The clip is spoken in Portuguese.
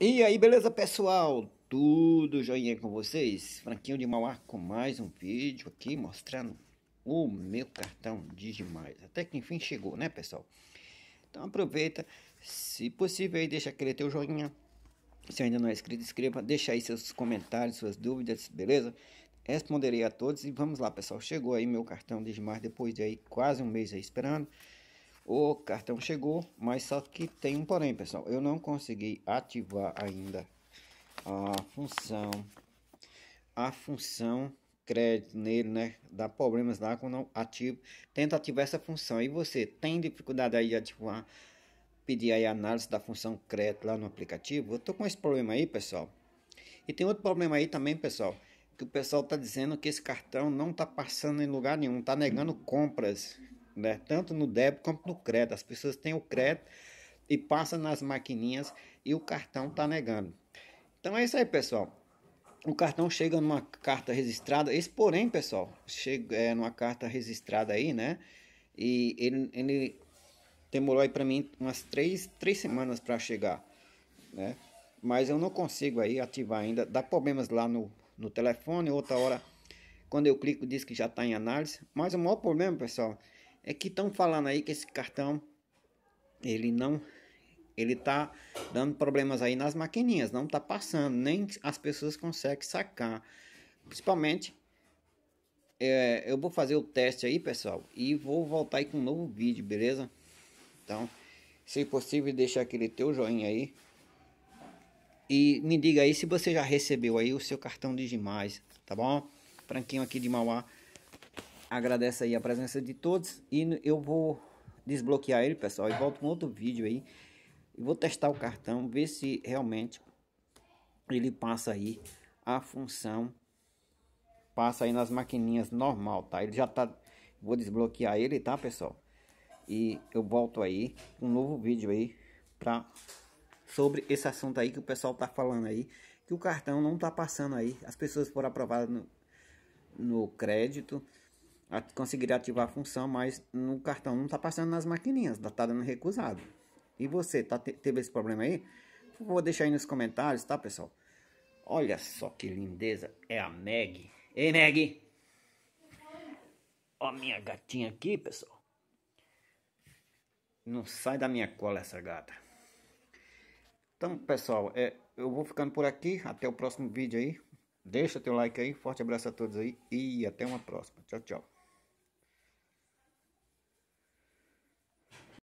E aí, beleza pessoal? Tudo joinha com vocês? Franquinho de Mauá com mais um vídeo aqui mostrando o meu cartão de demais. Até que enfim chegou, né pessoal? Então aproveita, se possível aí deixa aquele teu joinha. Se ainda não é inscrito, inscreva, deixa aí seus comentários, suas dúvidas, beleza? Responderei a todos e vamos lá pessoal, chegou aí meu cartão de demais depois de aí quase um mês aí esperando. O cartão chegou, mas só que tem um porém, pessoal. Eu não consegui ativar ainda a função a função crédito nele, né? Dá problemas lá quando ativo. Tenta ativar essa função. E você tem dificuldade aí de ativar, pedir aí análise da função crédito lá no aplicativo? Eu tô com esse problema aí, pessoal. E tem outro problema aí também, pessoal, que o pessoal tá dizendo que esse cartão não tá passando em lugar nenhum, tá negando compras né? tanto no débito quanto no crédito. As pessoas têm o crédito e passam nas maquininhas e o cartão está negando. Então é isso aí, pessoal. O cartão chega numa carta registrada. Esse, porém, pessoal, chega é, numa carta registrada aí, né? E ele, ele demorou aí para mim umas três, três semanas para chegar, né? Mas eu não consigo aí ativar ainda. Dá problemas lá no, no telefone. Outra hora, quando eu clico, diz que já está em análise. Mas o maior problema, pessoal, é que estão falando aí que esse cartão ele não ele tá dando problemas aí nas maquininhas, não tá passando, nem as pessoas conseguem sacar. Principalmente é, eu vou fazer o teste aí, pessoal, e vou voltar aí com um novo vídeo, beleza? Então, se possível, deixa aquele teu joinha aí. E me diga aí se você já recebeu aí o seu cartão de demais tá bom? Franquinho aqui de Mauá agradece aí a presença de todos e eu vou desbloquear ele, pessoal, e volto com outro vídeo aí. E vou testar o cartão, ver se realmente ele passa aí a função passa aí nas maquininhas normal, tá? Ele já tá vou desbloquear ele, tá, pessoal? E eu volto aí um novo vídeo aí para sobre esse assunto aí que o pessoal tá falando aí, que o cartão não tá passando aí, as pessoas foram aprovadas no, no crédito conseguir ativar a função, mas no cartão não está passando nas maquininhas, está tá dando recusado. E você, tá, teve esse problema aí? Vou deixar aí nos comentários, tá, pessoal? Olha só que lindeza, é a Meg. Ei, Meg! Ó minha gatinha aqui, pessoal. Não sai da minha cola essa gata. Então, pessoal, é, eu vou ficando por aqui. Até o próximo vídeo aí. Deixa teu like aí. Forte abraço a todos aí. E até uma próxima. Tchau, tchau.